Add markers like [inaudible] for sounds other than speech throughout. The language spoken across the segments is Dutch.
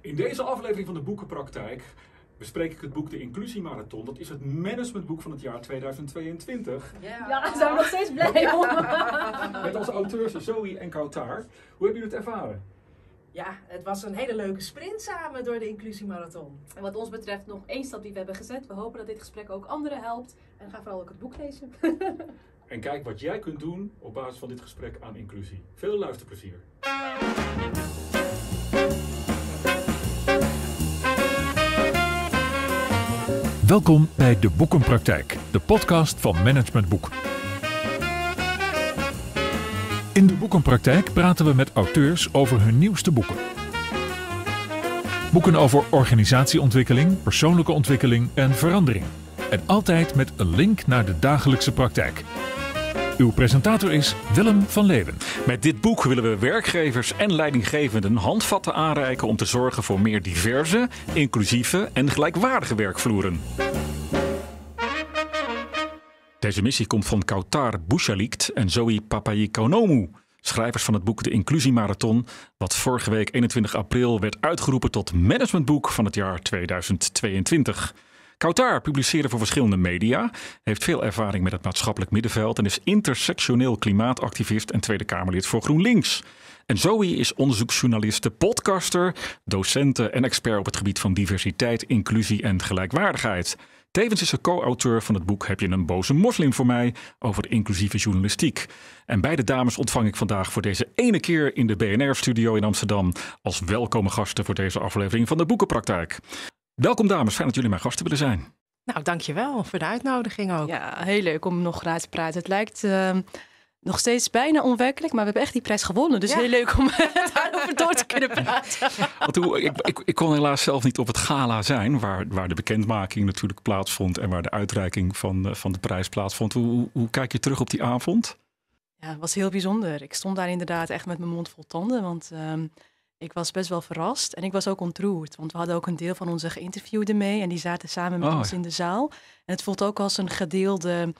In deze aflevering van de Boekenpraktijk bespreek ik het boek De Inclusiemarathon. Dat is het managementboek van het jaar 2022. Ja, daar zijn we nog steeds blij om. [laughs] Met onze auteurs Zoe en Kautar. Hoe hebben jullie het ervaren? Ja, het was een hele leuke sprint samen door de inclusiemarathon. En wat ons betreft nog één stap die we hebben gezet. We hopen dat dit gesprek ook anderen helpt. En ga vooral ook het boek lezen. [laughs] en kijk wat jij kunt doen op basis van dit gesprek aan inclusie. Veel luisterplezier. Welkom bij De Boekenpraktijk, de podcast van Management Boek. In De Boekenpraktijk praten we met auteurs over hun nieuwste boeken. Boeken over organisatieontwikkeling, persoonlijke ontwikkeling en verandering. En altijd met een link naar de dagelijkse praktijk. Uw presentator is Willem van Leeuwen. Met dit boek willen we werkgevers en leidinggevenden handvatten aanreiken om te zorgen voor meer diverse, inclusieve en gelijkwaardige werkvloeren. Deze missie komt van Kautar Bouchalikt en Zoe Papayikonomou, schrijvers van het boek De Inclusiemarathon, wat vorige week 21 april werd uitgeroepen tot managementboek van het jaar 2022. Kautar publiceerde voor verschillende media, heeft veel ervaring met het maatschappelijk middenveld en is intersectioneel klimaatactivist en Tweede Kamerlid voor GroenLinks. En Zoe is onderzoeksjournaliste, podcaster, docenten en expert op het gebied van diversiteit, inclusie en gelijkwaardigheid. Tevens is ze co-auteur van het boek Heb je een boze moslim voor mij over inclusieve journalistiek. En beide dames ontvang ik vandaag voor deze ene keer in de BNR-studio in Amsterdam als welkome gasten voor deze aflevering van de Boekenpraktijk. Welkom dames, fijn dat jullie mijn gasten willen zijn. Nou, dankjewel voor de uitnodiging ook. Ja, heel leuk om nog na te praten. Het lijkt ehm, nog steeds bijna onwerkelijk, maar we hebben echt die prijs gewonnen. Dus heel leuk om [laughs] daarover door te kunnen praten. [laughs] Want hoe, ik, ik, kon helaas zelf niet op het gala zijn, waar, waar de bekendmaking natuurlijk plaatsvond en waar de uitreiking van, eh, van de prijs plaatsvond. Hoe, hoe, kijk je terug op die avond? Ja, het was heel bijzonder. Ik stond daar inderdaad echt met mijn mond vol tanden, want... Ehm, ik was best wel verrast en ik was ook ontroerd. Want we hadden ook een deel van onze geïnterviewden mee en die zaten samen met oh, ons in de zaal. En het voelt ook als een gedeelde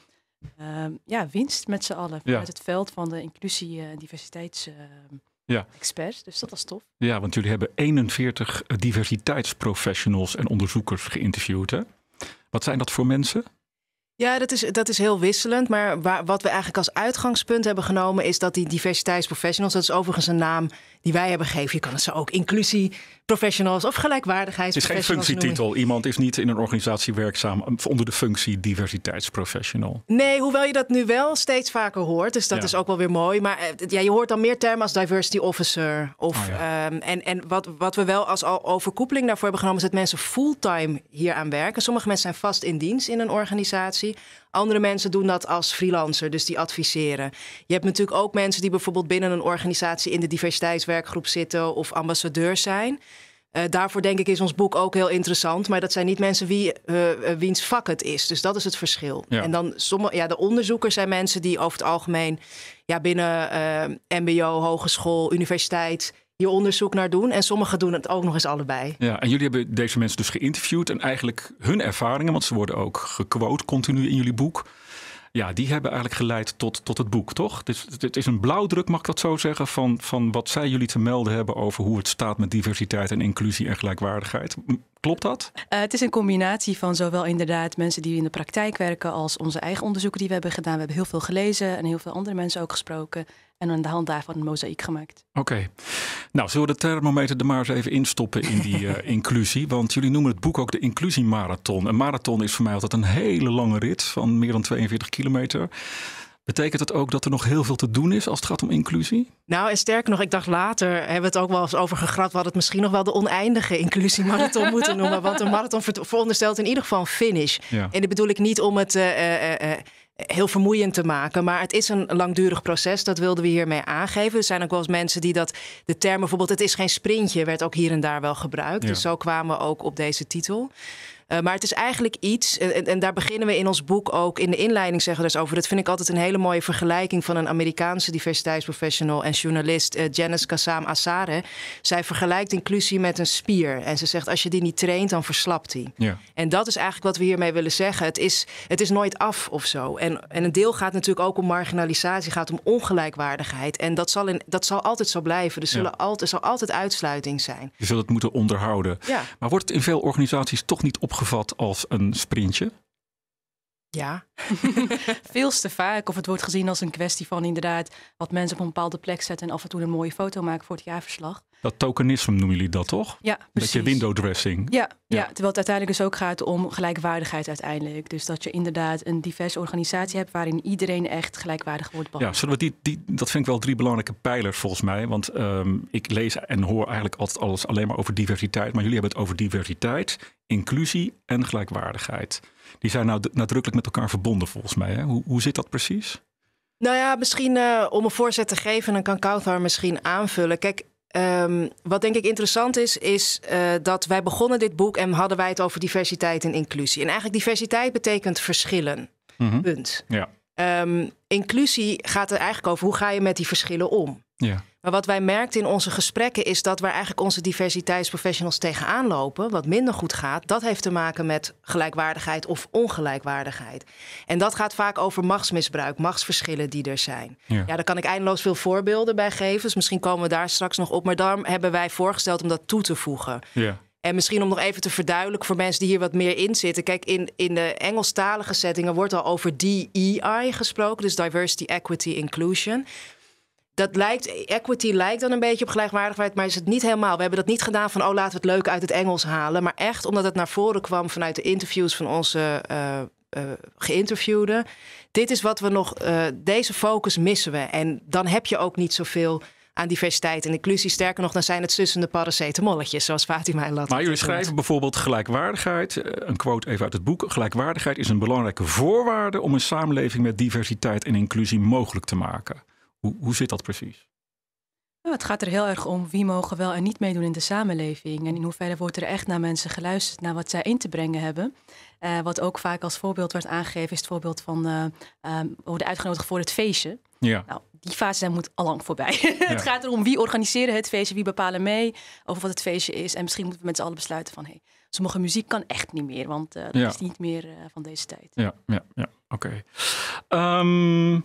ehm, ja, winst met z'n allen. Vanuit het veld van de inclusie- en experts Uh, ja. Dus dat was tof. Ja, want jullie hebben 41 eh, diversiteitsprofessionals en onderzoekers geïnterviewd. Hè? Wat zijn dat voor mensen? Ja, dat is, dat is heel wisselend. Maar waar, wat we eigenlijk als uitgangspunt hebben genomen, is dat die diversiteitsprofessionals, dat is overigens een naam die wij hebben gegeven. Je kan het zo ook inclusie professionals of gelijkwaardigheid. Het is geen functietitel. Iemand is niet in een organisatie werkzaam eh, onder de functie diversiteitsprofessional. Nee, hoewel je dat nu wel steeds vaker hoort. Dus dat is ook wel weer mooi. Maar eh, ja, je hoort dan meer termen als diversity officer. Of, oh ehm, en en wat, wat we wel als al overkoepeling daarvoor hebben genomen, is dat mensen fulltime hier aan werken. Sommige mensen zijn vast in dienst in een organisatie. Andere mensen doen dat als freelancer, dus die adviseren. Je hebt natuurlijk ook mensen die bijvoorbeeld binnen een organisatie in de diversiteitswerkgroep zitten of ambassadeurs zijn. Eh, daarvoor denk ik is ons boek ook heel interessant. Maar dat zijn niet mensen wie, uh, wiens vak het is. Dus dat is het verschil. En dan sommige, ja, de onderzoekers zijn mensen die over het algemeen ja, binnen MBO, hogeschool, universiteit je onderzoek naar doen. En sommigen doen het ook nog eens allebei. Ja, en jullie hebben deze mensen dus geïnterviewd en eigenlijk hun ervaringen, want ze worden ook gequote continu in jullie boek. Ja, die hebben eigenlijk geleid tot, tot het boek, toch? Dus het is een blauwdruk, mag ik dat zo zeggen, van, van wat zij jullie te melden hebben over hoe het staat met diversiteit en inclusie en gelijkwaardigheid. Klopt dat? Eh, het is een combinatie van zowel inderdaad mensen die in de praktijk werken als onze eigen onderzoeken die we hebben gedaan. We hebben heel veel gelezen en heel veel andere mensen ook gesproken en aan de hand daarvan een mozaïek gemaakt. Oké. Nou, zullen we de thermometer er maar eens even instoppen in die [laughs] eh, inclusie? Want jullie noemen het boek ook de inclusiemarathon. Een marathon is voor mij altijd een hele lange rit van meer dan 42 kilometer. Betekent het ook dat er nog heel veel te doen is als het gaat om inclusie? Nou, en sterker nog, ik dacht later hebben we het ook wel eens over gegrapt, We hadden het misschien nog wel de oneindige inclusiemarathon [laughs] moeten noemen. Want een marathon veronderstelt in ieder geval een finish. En dat bedoel ik niet om het. Eh, eh, heel vermoeiend te maken. Maar het is een langdurig proces, dat wilden we hiermee aangeven. Er zijn ook wel eens mensen die dat, de term bijvoorbeeld, het is geen sprintje, werd ook hier en daar wel gebruikt. Dus zo kwamen we ook op deze titel. Eh, maar het is eigenlijk iets, en, en, daar beginnen we in ons boek ook in de inleiding zeggen we dus over. Dat vind ik altijd een hele mooie vergelijking van een Amerikaanse diversiteitsprofessional en journalist, eh, Janice Kassam Assare. Zij vergelijkt inclusie met een spier. En ze zegt: als je die niet traint, dan verslapt die. Ja. En dat is eigenlijk wat we hiermee willen zeggen. Het is, het is nooit af of zo. En, en een deel gaat natuurlijk ook om marginalisatie, gaat om ongelijkwaardigheid. En dat zal, in, dat zal altijd zo blijven. Er, zullen altijd, er zal altijd uitsluiting zijn. Je zult het moeten onderhouden. Maar wordt het in veel organisaties toch niet opgelost? opgevat als een sprintje. Ja, [laughs] veel te vaak. Of het wordt gezien als een kwestie van inderdaad wat mensen op een bepaalde plek zetten en af en toe een mooie foto maken voor het jaarverslag. Dat tokenisme noemen jullie dat toch? Ja, beetje window dressing. Ja, ja, terwijl het uiteindelijk dus ook gaat om gelijkwaardigheid uiteindelijk. Dus dat je inderdaad een diverse organisatie hebt waarin iedereen echt gelijkwaardig wordt behandeld. Ja, zullen we die, die, dat vind ik wel drie belangrijke pijlers volgens mij. Want ehm, ik lees en hoor eigenlijk altijd alles alleen maar over diversiteit. Maar jullie hebben het over diversiteit, inclusie en gelijkwaardigheid die zijn nou nadrukkelijk met elkaar verbonden volgens mij. Hè? Hoe, hoe zit dat precies? Nou ja, misschien eh, om een voorzet te geven, dan kan Kauthar misschien aanvullen. Kijk, ehm, wat denk ik interessant is, is eh, dat wij begonnen dit boek en hadden wij het over diversiteit en inclusie. En eigenlijk diversiteit betekent verschillen. Mhm. Punt. Ja. Ehm, inclusie gaat er eigenlijk over hoe ga je met die verschillen om. Ja. Maar wat wij merkten in onze gesprekken is dat waar eigenlijk onze diversiteitsprofessionals tegenaan lopen, wat minder goed gaat, dat heeft te maken met gelijkwaardigheid of ongelijkwaardigheid. En dat gaat vaak over machtsmisbruik, machtsverschillen die er zijn. Ja, daar kan ik eindeloos veel voorbeelden bij geven. Dus misschien komen we daar straks nog op. Maar daarom hebben wij voorgesteld om dat toe te voegen. Ja. En misschien om nog even te verduidelijken voor mensen die hier wat meer in zitten. Kijk, in, in de Engelstalige settingen wordt al over DEI gesproken, dus Diversity, Equity, Inclusion dat lijkt, equity lijkt dan een beetje op gelijkwaardigheid, maar is het niet helemaal. We hebben dat niet gedaan van, oh laten we het leuk uit het Engels halen. Maar echt omdat het naar voren kwam vanuit de interviews van onze eh, eh, geïnterviewden. Dit is wat we nog, eh, deze focus missen we. En dan heb je ook niet zoveel aan diversiteit en inclusie. Sterker nog, dan zijn het sussende paracetamolletjes, zoals Fatima en Latte. Maar jullie schrijven bijvoorbeeld gelijkwaardigheid, een quote even uit het boek. Gelijkwaardigheid is een belangrijke voorwaarde om een samenleving met diversiteit en inclusie mogelijk te maken. Hoe, hoe zit dat precies? Nou, het gaat er heel erg om wie mogen wel en niet meedoen in de samenleving. En in hoeverre wordt er echt naar mensen geluisterd, naar wat zij in te brengen hebben. Eh, wat ook vaak als voorbeeld wordt aangegeven, is het voorbeeld van uh, eh, worden ehm, uitgenodigd voor het feestje. Ja. Nou, die fase zijn moet allang voorbij. [laughs] het gaat erom wie organiseren het feestje, wie bepalen mee over wat het feestje is. En misschien moeten we met z'n allen besluiten van hey, sommige muziek kan echt niet meer, want eh, dat is niet meer van deze tijd. Ja, ja, ja. oké. Ehm,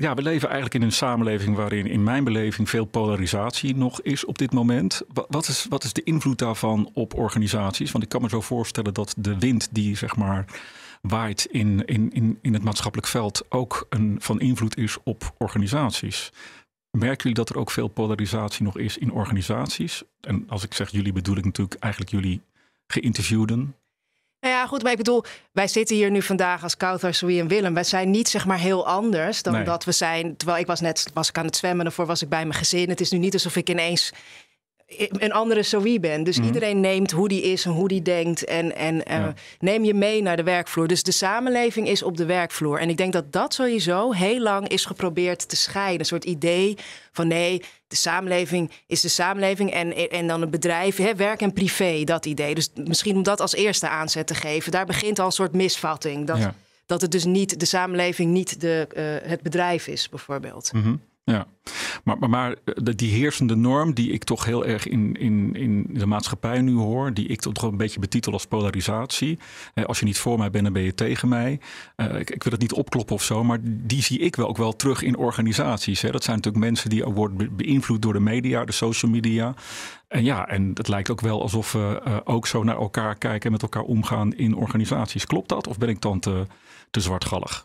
ja, we leven eigenlijk in een samenleving waarin in mijn beleving veel polarisatie nog is op dit moment. Wat is, wat is de invloed daarvan op organisaties? Want ik kan me zo voorstellen dat de wind die zeg maar waait in, in, in, in het maatschappelijk veld ook een, van invloed is op organisaties. Merken jullie dat er ook veel polarisatie nog is in organisaties? En als ik zeg jullie bedoel ik natuurlijk eigenlijk jullie geïnterviewden, nou ja, goed, maar ik bedoel, wij zitten hier nu vandaag als Kouter, Soei en Willem. Wij zijn niet zeg maar heel anders dan dat we zijn. Terwijl ik was net was ik aan het zwemmen, daarvoor was ik bij mijn gezin. Het is nu niet alsof ik ineens een andere wie ben. Dus mhm. iedereen neemt hoe die is en hoe die denkt. En, en neem je mee naar de werkvloer. Dus de samenleving is op de werkvloer. En ik denk dat dat sowieso heel lang is geprobeerd te scheiden. Een soort idee van nee, de samenleving is de samenleving. En, en dan het bedrijf, hè, werk en privé, dat idee. Dus misschien om dat als eerste aanzet te geven. Daar begint al een soort misvatting. Dat, dat het dus niet de samenleving, niet de, eh, het bedrijf is, bijvoorbeeld. Mm ja, maar, maar, maar, eh, die heersende norm die ik toch heel erg in, in, in de maatschappij nu hoor, die ik toch een beetje betitel als polarisatie. Eh, als je niet voor mij bent, dan ben je tegen mij. Eh, ik, ik wil het niet opkloppen of zo, maar die zie ik wel ook wel terug in organisaties. Dat zijn natuurlijk mensen die worden beïnvloed door de media, de social media. En ja, en het lijkt ook wel alsof we ook zo naar elkaar kijken en met elkaar omgaan in organisaties. Klopt dat of ben ik dan te, te zwartgallig?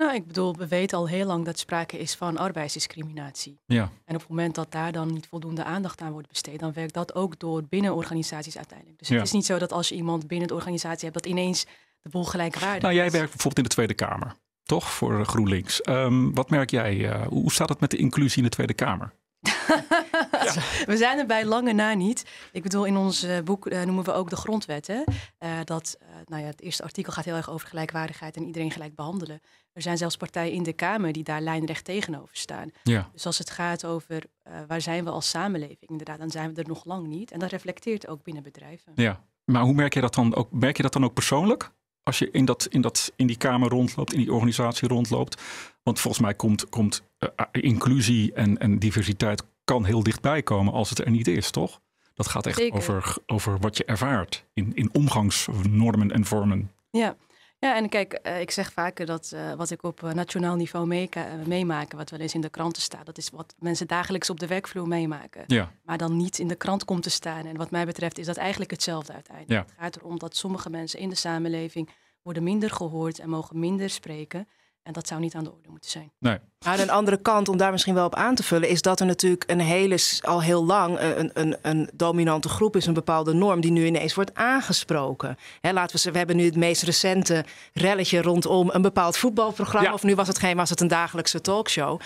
Nou, ik bedoel, we weten al heel lang dat sprake is van arbeidsdiscriminatie. Ja. En op het moment dat daar dan niet voldoende aandacht aan wordt besteed, dan werkt dat ook door binnen organisaties uiteindelijk. Dus het is niet zo dat als je iemand binnen de organisatie hebt, dat ineens de boel gelijkwaardig Nou, jij werkt bijvoorbeeld in de Tweede Kamer, toch? Voor eh, GroenLinks. Ehm, wat merk jij? Eh, hoe staat het met de inclusie in de Tweede Kamer? [laughs] We zijn er bij lange na niet. Ik bedoel, in ons eh, boek eh, noemen we ook de grondwet. Hè? Eh, dat, nou ja, het eerste artikel gaat heel erg over gelijkwaardigheid en iedereen gelijk behandelen. Er zijn zelfs partijen in de Kamer die daar lijnrecht tegenover staan. Ja. Dus als het gaat over waar zijn we als samenleving, inderdaad, dan zijn we er nog lang niet. En dat reflecteert ook binnen bedrijven. Ja, maar hoe merk je dat dan ook? Merk je dat dan ook persoonlijk? als je in, dat, in, dat, in die kamer rondloopt, in die organisatie rondloopt. Want volgens mij komt, komt eh, inclusie en, en diversiteit kan heel dichtbij komen als het er niet is, toch? Dat gaat echt over, over wat je ervaart in, in omgangsnormen en vormen. Ja, ja, en kijk, eh, ik zeg vaker dat eh, wat ik op eh, nationaal niveau meemaak, wat wel eens in de kranten staat, dat is wat mensen dagelijks op de werkvloer meemaken. Ja. Maar dan niet in de krant komt te staan. En wat mij betreft is dat eigenlijk hetzelfde uiteindelijk. Ja. Het gaat erom dat sommige mensen in de samenleving worden minder gehoord en mogen minder spreken. En dat zou niet aan de orde moeten zijn. Nee. Maar aan de andere kant, om daar misschien wel op aan te vullen, is dat er natuurlijk een hele, al heel lang eh, een, een, een dominante groep is, een bepaalde norm die nu ineens wordt aangesproken. Hè, laten we, we hebben nu het meest recente relletje rondom een bepaald voetbalprogramma. Of nu was het geen, was het een dagelijkse talkshow.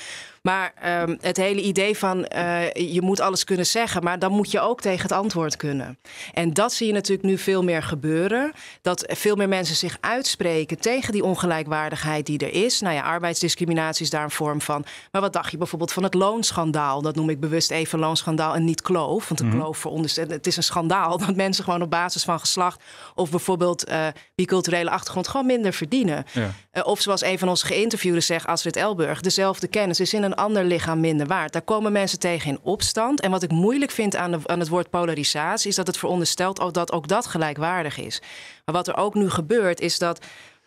Maar ehm, het hele idee van uh, je moet alles kunnen zeggen, maar dan moet je ook tegen het antwoord kunnen. En dat zie je natuurlijk nu veel meer gebeuren. Dat veel meer mensen zich uitspreken tegen die ongelijkwaardigheid die er is. Nou ja, arbeidsdiscriminatie is daar een vorm van. Maar wat dacht je bijvoorbeeld van het loonschandaal? Dat noem ik bewust even loonschandaal en niet kloof. Want een mhm. kloof veronderstelt. Het is een schandaal [laughs] dat mensen gewoon op basis van geslacht of bijvoorbeeld uh, eh, biculturele achtergrond gewoon minder verdienen. Ja. Eh, of zoals een van onze geïnterviewden zegt, Astrid Elburg, dezelfde kennis is in een een ander lichaam minder waard. Daar komen mensen tegen in opstand. En wat ik moeilijk vind aan, de, aan het woord polarisatie is dat het veronderstelt dat ook dat gelijkwaardig is. Maar wat er ook nu gebeurt is dat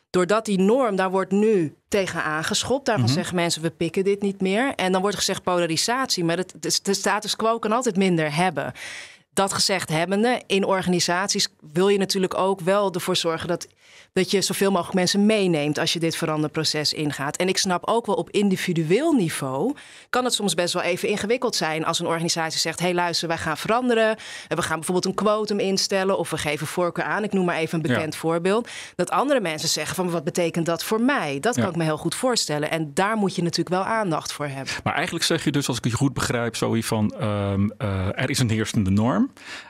doordat die norm, daar wordt nu tegen aangeschopt. Daarvan mhm. zeggen mensen, we pikken dit niet meer. En dan wordt gezegd polarisatie, maar het, de status quo kan altijd minder hebben dat gezegd hebbende, in organisaties wil je natuurlijk ook wel ervoor zorgen dat, dat je zoveel mogelijk mensen meeneemt als je dit veranderproces ingaat. En ik snap ook wel op individueel niveau kan het soms best wel even ingewikkeld zijn als een organisatie zegt: hé hey, luister, wij gaan veranderen. We gaan bijvoorbeeld een quotum instellen of we geven voorkeur aan. Ik noem maar even een bekend voorbeeld. Dat andere mensen zeggen: van wat betekent dat voor mij? Dat kan ik me heel goed voorstellen. En daar moet je natuurlijk wel aandacht voor hebben. Maar eigenlijk zeg je dus, als ik je goed begrijp, zoiets van: ehm, eh, er is een heersende norm.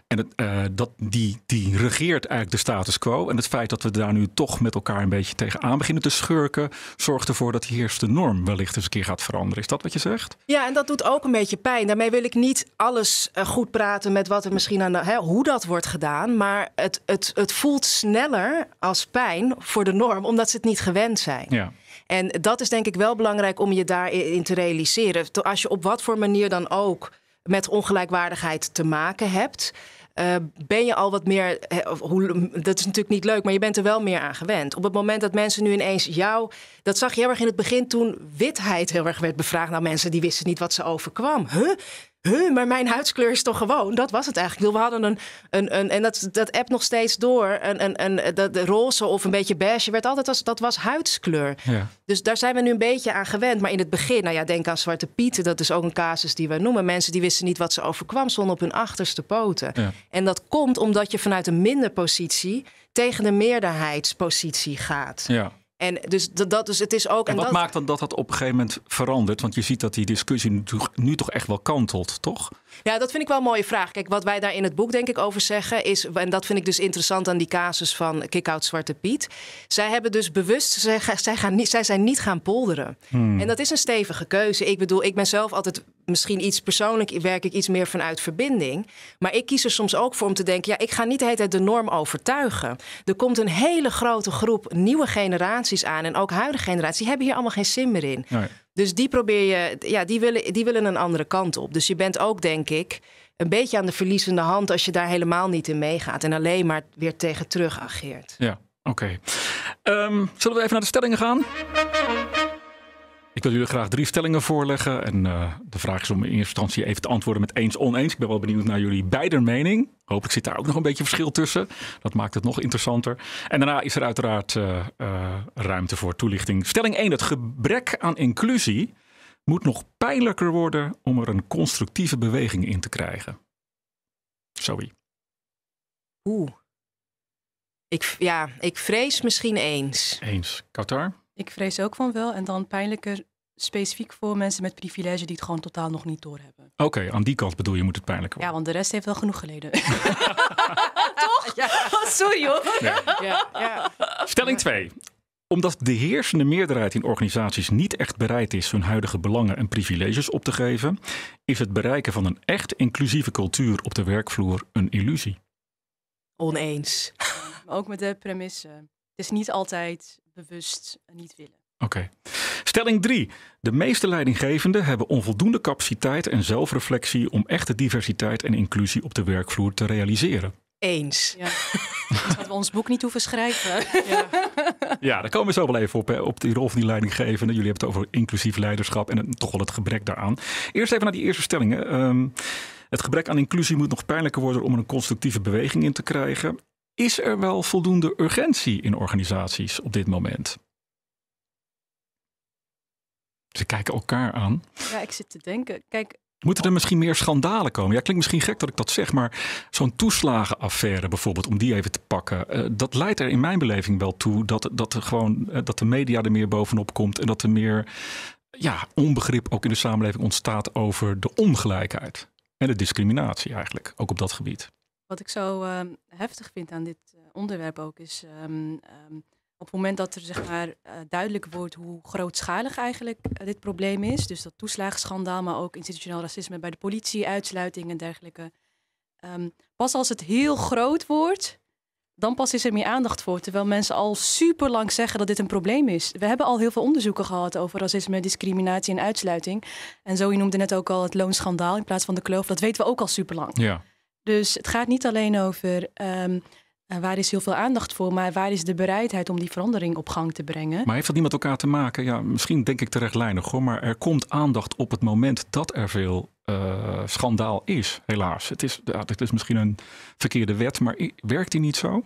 En het, eh, dat, die, die regeert eigenlijk de status quo. En het feit dat we daar nu toch met elkaar een beetje tegenaan beginnen te schurken, zorgt ervoor dat die eerste norm wellicht eens een keer gaat veranderen. Is dat wat je zegt? Ja, en dat doet ook een beetje pijn. Daarmee wil ik niet alles eh, goed praten met wat er misschien aan de, hè, hoe dat wordt gedaan. Maar het, het, het voelt sneller als pijn voor de norm, omdat ze het niet gewend zijn. Ja. En dat is denk ik wel belangrijk om je daarin te realiseren. Als je op wat voor manier dan ook met ongelijkwaardigheid te maken hebt. Eh, ben je al wat meer. hoe, dat is natuurlijk niet leuk, maar je bent er wel meer aan gewend. Op het moment dat mensen nu ineens jou. Dat zag je heel erg in het begin toen witheid heel erg werd bevraagd. naar mensen die wisten niet wat ze overkwam. Huh? huh, maar mijn huidskleur is toch gewoon? Dat was het eigenlijk. We hadden een, een, een en dat, dat app nog steeds door. Een, een, een, eh, de, de roze of een beetje beige werd altijd als, dat was huidskleur. Ja. Dus daar zijn we nu een beetje aan gewend. Maar in het begin, nou ja, denk aan Zwarte Pieten. Dat is ook een casus die we noemen. Mensen die wisten niet wat ze overkwam, stonden op hun achterste poten. En dat komt omdat je vanuit een minder positie tegen de meerderheidspositie gaat. Ja. En dus, dat, dus het is ook. En, en wat maakt dan dat dat op een gegeven moment verandert? Want je ziet dat die discussie nu, nu toch echt wel kantelt, toch? Ja, dat vind ik wel een mooie vraag. Kijk, wat wij daar in het boek denk ik over zeggen is, en dat vind ik dus interessant aan die casus van kick Zwarte Piet. Zij hebben dus bewust, zij, gaan, zij, zij zijn niet gaan polderen. Hmm. En dat is een stevige keuze. Ik bedoel, ik ben zelf altijd misschien iets persoonlijk, werk ik iets meer vanuit verbinding. Maar ik kies er soms ook voor om te denken, ja, ik ga niet de hele tijd de norm overtuigen. Er komt een hele grote groep nieuwe generaties aan en ook huidige generaties, die hebben hier allemaal geen zin meer in. Nee. Dus die probeer je, ja, die willen, die willen een andere kant op. Dus je bent ook, denk ik, een beetje aan de verliezende hand als je daar helemaal niet in meegaat en alleen maar weer tegen terugageert. Ja, oké. Ehm, zullen we even naar de stellingen gaan? Ik wil jullie graag drie stellingen voorleggen. En eh, de vraag is om in eerste instantie even te antwoorden met eens, oneens. Ik ben wel benieuwd naar jullie beider mening. Hopelijk zit daar ook nog een beetje verschil tussen. Dat maakt het nog interessanter. En daarna is er uiteraard eh, eh, ruimte voor toelichting. Stelling 1. Het gebrek aan inclusie moet nog pijnlijker worden om er een constructieve beweging in te krijgen. Zoe. Oeh. Ik, ja, ik vrees misschien eens. Eens. Qatar? Ik vrees ook van wel. En dan pijnlijker specifiek voor mensen met privilege die het gewoon totaal nog niet doorhebben. Oké, aan die kant bedoel je moet het pijnlijk worden. Ja, want de rest heeft wel genoeg geleden. [laughs] [laughs] Toch? Ja. Oh, sorry hoor. Ja, Stelling 2. Omdat de heersende meerderheid in organisaties niet echt bereid is hun huidige belangen en privileges op te geven, is het bereiken van een echt inclusieve cultuur op de werkvloer een illusie. Oneens. ook met de premisse. Het is niet altijd bewust eh, niet willen. Oké. Stelling 3. De meeste leidinggevenden hebben onvoldoende capaciteit en zelfreflectie om echte diversiteit en inclusie op de werkvloer te realiseren. Eens. Ja. dat we ons boek niet hoeven schrijven. ja. ja, daar komen we zo wel even op, op die rol van die leidinggevende. Jullie hebben het over inclusief leiderschap en het, toch wel het gebrek daaraan. Eerst even naar die eerste stellingen. Ehm, het gebrek aan inclusie moet nog pijnlijker worden om er een constructieve beweging in te krijgen. Is er wel voldoende urgentie in organisaties op dit moment? Ze kijken elkaar aan. Ja, ik zit te denken. Kijk, Moeten er misschien meer schandalen komen? Ja, klinkt misschien gek dat ik dat zeg, maar zo'n toeslagenaffaire bijvoorbeeld, om die even te pakken, eh, dat leidt er in mijn beleving wel toe dat, dat, er gewoon, eh, dat de media er meer bovenop komt en dat er meer ja, onbegrip ook in de samenleving ontstaat over de ongelijkheid en de discriminatie eigenlijk, ook op dat gebied. Wat ik zo ehm, heftig vind aan dit eh, onderwerp ook is ehm, ehm, op het moment dat er zeg maar, eh, duidelijk wordt hoe grootschalig eigenlijk eh, dit probleem is, dus dat toeslagenschandaal, maar ook institutioneel racisme bij de politie, uitsluiting en dergelijke. pas als het heel groot wordt, dan pas is er meer aandacht voor. Terwijl mensen al super lang zeggen dat dit een probleem is. We hebben al heel veel onderzoeken gehad over racisme, discriminatie en uitsluiting. En zo, je noemde net ook al het loonschandaal in plaats van de kloof. Dat weten we ook al super lang. Ja. Dus het gaat niet alleen over ehm, eh, waar is heel veel aandacht voor, maar waar is de bereidheid om die verandering op gang te brengen. Maar heeft dat niet met elkaar te maken? Ja, misschien denk ik terechtlijnig hoor, maar er komt aandacht op het moment dat er veel eh, schandaal is, helaas. Het is, ja, het is misschien een verkeerde wet, maar werkt die niet zo?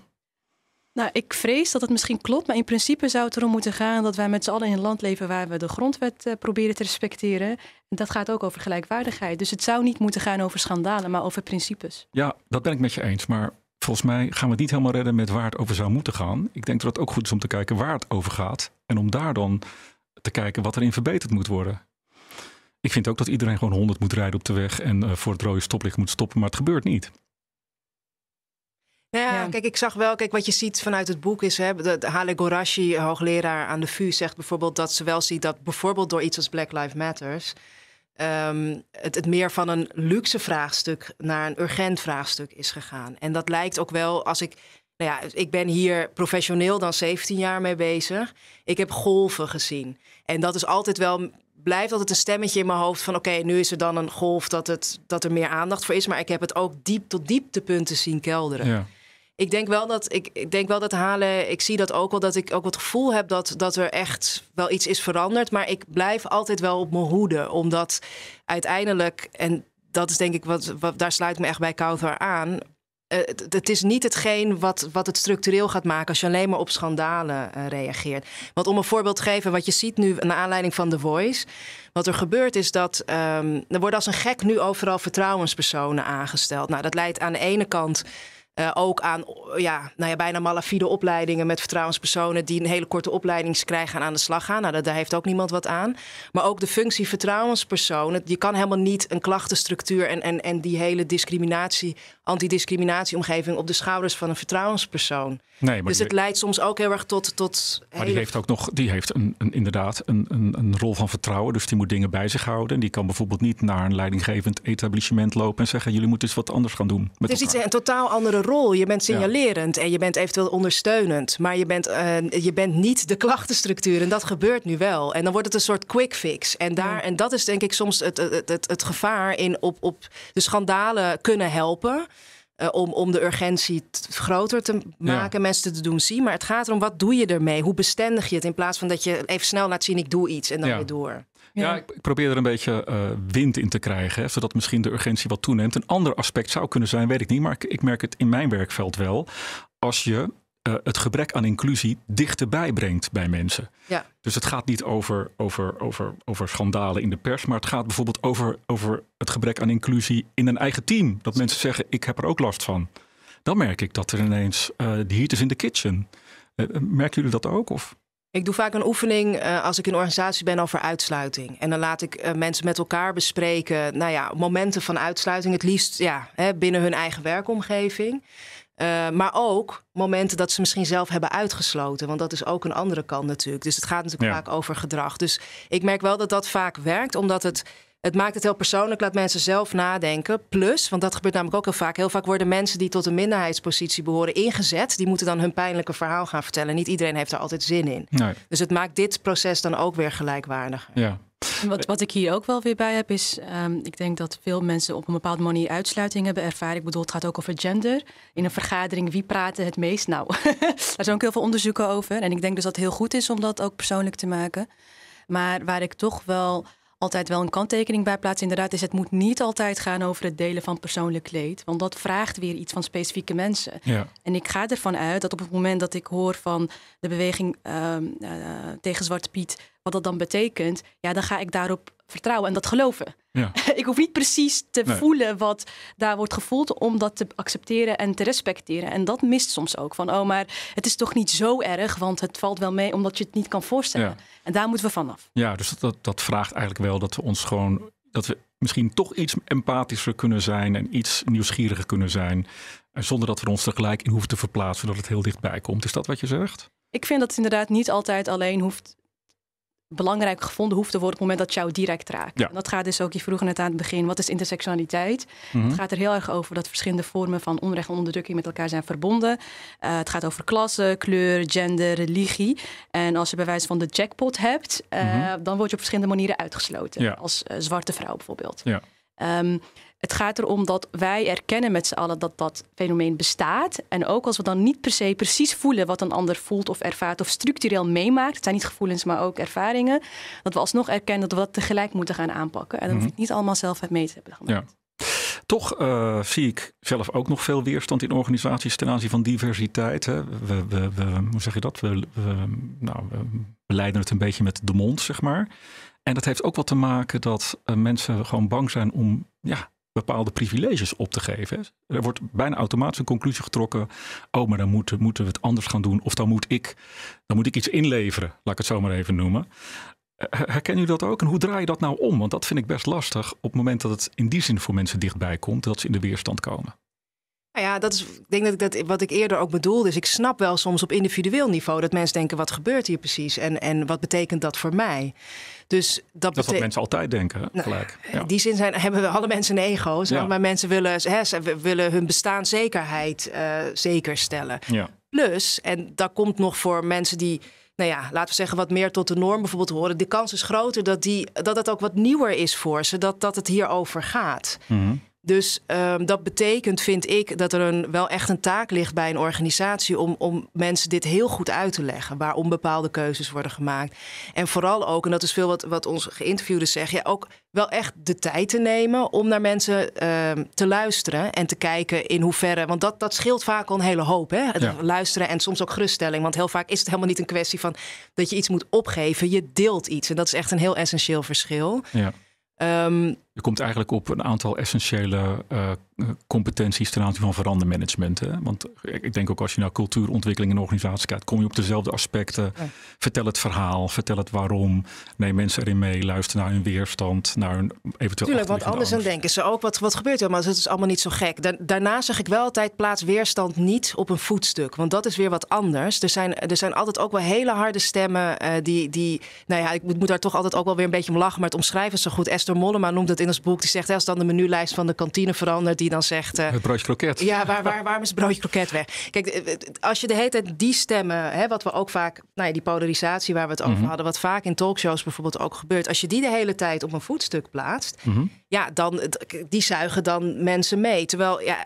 Nou, ik vrees dat het misschien klopt, maar in principe zou het erom moeten gaan dat wij met z'n allen in een land leven waar we de grondwet eh, proberen te respecteren. En dat gaat ook over gelijkwaardigheid. Dus het zou niet moeten gaan over schandalen, maar over principes. Ja, dat ben ik met je eens. Maar volgens mij gaan we het niet helemaal redden met waar het over zou moeten gaan. Ik denk dat het ook goed is om te kijken waar het over gaat. En om daar dan te kijken wat erin verbeterd moet worden. Ik vind ook dat iedereen gewoon 100 moet rijden op de weg en eh, voor het rode stoplicht moet stoppen, maar het gebeurt niet. Nou ja, kijk, ik zag wel, kijk, wat je ziet vanuit het boek is, hè, de, Hale Gorashi, eh, hoogleraar aan de VU, zegt bijvoorbeeld dat ze wel ziet dat bijvoorbeeld door iets als Black Lives Matters, ehm, het, het, meer van een luxe vraagstuk naar een urgent vraagstuk is gegaan. En dat lijkt ook wel, als ik, nou ja, ik ben hier professioneel dan 17 jaar mee bezig, ik heb golven gezien. En dat is altijd wel blijft altijd een stemmetje in mijn hoofd van... oké, nu is er dan een golf dat, het, dat er meer aandacht voor is... maar ik heb het ook diep tot dieptepunten zien kelderen. Ja ik denk wel dat ik, ik, denk wel dat Halen. Ik zie dat ook wel dat ik ook het gevoel heb dat, dat er echt wel iets is veranderd. Maar ik blijf altijd wel op mijn hoede. Omdat uiteindelijk, en dat is denk ik wat, daar sluit me echt bij Kouter aan. Eh, het, is niet hetgeen wat, wat het structureel gaat maken als je alleen maar op schandalen eh, reageert. Want om een voorbeeld te geven, wat je ziet nu naar aanleiding van The Voice. Wat er gebeurt is dat ehm, er worden als een gek nu overal vertrouwenspersonen aangesteld. Nou, dat leidt aan de ene kant eh, ook aan ja, nou ja, bijna malafide opleidingen met vertrouwenspersonen die een hele korte opleiding krijgen en aan de slag gaan. Nou, dat, daar heeft ook niemand wat aan. Maar ook de functie vertrouwenspersonen. Je kan helemaal niet een klachtenstructuur en, en, en die hele discriminatie antidiscriminatieomgeving op de schouders van een vertrouwenspersoon. dus het leidt soms ook heel erg tot. tot maar die heeft ook nog, die heeft een, een inderdaad een, een, een, rol van vertrouwen. Dus die moet dingen bij zich houden. En die kan bijvoorbeeld niet naar een leidinggevend etablissement lopen en zeggen: jullie moeten eens wat anders gaan doen. het is iets, een totaal andere rol. Je bent signalerend en je bent eventueel ondersteunend. Maar je bent, eh, je bent niet de klachtenstructuur. En dat gebeurt nu wel. En dan wordt het een soort quick fix. En, daar, en dat is denk ik soms het, het, het, het gevaar in op, op de schandalen kunnen helpen. Eh, om, om de urgentie groter te maken, mensen te doen zien. Maar het gaat erom, wat doe je ermee? Hoe bestendig je het? In plaats van dat je even snel laat zien, ik doe iets en dan weer door. Ja, ik probeer er een beetje eh, wind in te krijgen, hè, zodat misschien de urgentie wat toeneemt. Een ander aspect zou kunnen zijn, weet ik niet, maar ik, ik merk het in mijn werkveld wel. Als je eh, het gebrek aan inclusie dichterbij brengt bij mensen. Ja. Dus het gaat niet over, over, over, over schandalen in de pers, maar het gaat bijvoorbeeld over, over het gebrek aan inclusie in een eigen team. Dat mensen zeggen, ik heb er ook last van. Dan merk ik dat er ineens uh, de heat is in de kitchen. Uh, merken jullie dat ook? Of? Ik doe vaak een oefening als ik in een organisatie ben over uitsluiting. En dan laat ik mensen met elkaar bespreken, nou ja, momenten van uitsluiting. Het liefst ja, hè, binnen hun eigen werkomgeving. Eh, maar ook momenten dat ze misschien zelf hebben uitgesloten. Want dat is ook een andere kant natuurlijk. Dus het gaat natuurlijk vaak over gedrag. Dus ik merk wel dat dat vaak werkt, omdat het. Het maakt het heel persoonlijk, laat mensen zelf nadenken. Plus, want dat gebeurt namelijk ook heel vaak. Heel vaak worden mensen die tot een minderheidspositie behoren ingezet. Die moeten dan hun pijnlijke verhaal gaan vertellen. Niet iedereen heeft er altijd zin in. Dus het maakt dit proces dan ook weer gelijkwaardiger. Ja, wat, wat ik hier ook wel weer bij heb is, ehm, ik denk dat veel mensen op een bepaalde manier uitsluiting hebben ervaren. Ik bedoel, het gaat ook over gender. In een vergadering, wie praten het meest? Nou, [laughs] daar zijn ook heel veel onderzoeken over. En ik denk dus dat het heel goed is om dat ook persoonlijk te maken. Maar waar ik toch wel altijd wel een kanttekening bij plaatsen. Inderdaad, is dus het moet niet altijd gaan over het delen van persoonlijk leed. Want dat vraagt weer iets van specifieke mensen. Ja. En ik ga ervan uit dat op het moment dat ik hoor van de beweging ehm, eh, tegen Zwarte Piet, wat dat dan betekent, ja, dan ga ik daarop vertrouwen en dat geloven. Ja. [laughs] ik hoef niet precies te voelen wat daar wordt gevoeld om dat te accepteren en te respecteren. En dat mist soms ook. Van, oh, maar het is toch niet zo erg, want het valt wel mee omdat je het niet kan voorstellen. En daar moeten we vanaf. Ja, dus dat, dat vraagt eigenlijk wel dat we ons gewoon, dat we misschien toch iets empathischer kunnen zijn en iets nieuwsgieriger kunnen zijn. Eh, zonder dat we ons tegelijk in hoeven te verplaatsen, dat het heel dichtbij komt. Is dat wat je zegt? Ik vind dat het inderdaad niet altijd alleen hoeft belangrijk gevonden hoeft te worden op het moment dat jou direct raakt. En dat gaat dus ook, je vroeg net aan het begin, wat is intersectionaliteit? Mhm. Het gaat er heel erg over dat verschillende vormen van onrecht en onderdrukking met elkaar zijn verbonden. Eh, het gaat over klasse, kleur, gender, religie. En als je bij wijze van de jackpot hebt, eh, mhm. dan word je op verschillende manieren uitgesloten. Als eh, zwarte vrouw bijvoorbeeld. Ja. Ehm, het gaat erom dat wij erkennen met z'n allen dat dat fenomeen bestaat. En ook als we dan niet per se precies voelen wat een ander voelt of ervaart of structureel meemaakt, het zijn niet gevoelens, maar ook ervaringen, dat we alsnog erkennen dat we dat tegelijk moeten gaan aanpakken. En dat we mhm. niet allemaal zelf uit mee te hebben gemaakt. Ja. Toch eh, zie ik zelf ook nog veel weerstand in organisaties ten aanzien van diversiteit. Hè. We, we, we, hoe zeg je dat? We, nou, we leiden het een beetje met de mond, zeg maar. En dat heeft ook wat te maken dat eh, mensen gewoon bang zijn om ja, bepaalde privileges op te geven. Er wordt bijna automatisch een conclusie getrokken. Oh, maar dan moeten, moeten we het anders gaan doen. Of dan moet, ik, dan moet ik iets inleveren, laat ik het zo maar even noemen. Herken u dat ook? En hoe draai je dat nou om? Want dat vind ik best lastig op het moment dat het in die zin voor mensen dichtbij komt, dat ze in de weerstand komen. Nou ja, dat is, ik denk dat ik dat wat ik eerder ook bedoelde. Dus ik snap wel soms op individueel niveau dat mensen denken: wat gebeurt hier precies en, en wat betekent dat voor mij? Dus dat, dat is wat mensen altijd denken. Nou, gelijk. Ja. In die zin zijn, hebben we alle mensen een ego. Ja. Maar mensen willen, hè, ze willen hun bestaanszekerheid eh, zekerstellen. Ja. Plus, en dat komt nog voor mensen die nou ja, laten we zeggen, wat meer tot de norm bijvoorbeeld horen. De kans is groter dat, die, dat het ook wat nieuwer is voor ze, dat, dat het hierover gaat. Mm dus ehm, dat betekent, vind ik, dat er een, wel echt een taak ligt bij een organisatie om, om mensen dit heel goed uit te leggen. Waarom bepaalde keuzes worden gemaakt. En vooral ook, en dat is veel wat, wat onze geïnterviewden zeggen, ja, ook wel echt de tijd te nemen om naar mensen ehm, te luisteren en te kijken in hoeverre. Want dat, dat scheelt vaak al een hele hoop. Hè? Luisteren en soms ook geruststelling. Want heel vaak is het helemaal niet een kwestie van dat je iets moet opgeven. Je deelt iets. En dat is echt een heel essentieel verschil. Ja. Ehm, je komt eigenlijk op een aantal essentiële eh, competenties ten aanzien van verandermanagement. Hè? Want ik denk ook als je naar cultuurontwikkeling en organisatie kijkt, kom je op dezelfde aspecten. Vertel het verhaal, vertel het waarom. Neem mensen erin mee, luister naar hun weerstand, naar hun eventueel. Tuurlijk, want anders dan denken ze ook, wat, wat gebeurt er? Maar het is allemaal niet zo gek. daarna zeg ik wel altijd, plaats weerstand niet op een voetstuk. Want dat is weer wat anders. Er zijn, er zijn altijd ook wel hele harde stemmen eh, die, die, nou ja, ik moet daar toch altijd ook wel weer een beetje om lachen, maar het omschrijven is zo goed. Esther Mollema noemt het in ons boek. Die zegt, als dan de menulijst van de kantine verandert, die dan zegt... Eh, het broodje kroket. Ja, waar, waar, waarom is broodje kroket weg? Kijk, eh, eh, als je de hele tijd die stemmen, hè, wat we ook vaak... Nou ja, die polarisatie waar we het over mhm. hadden, wat vaak in talkshows bijvoorbeeld ook gebeurt. Als je die de hele tijd op een voetstuk plaatst, mhm. ja, dan, die zuigen dan mensen mee. Terwijl, ja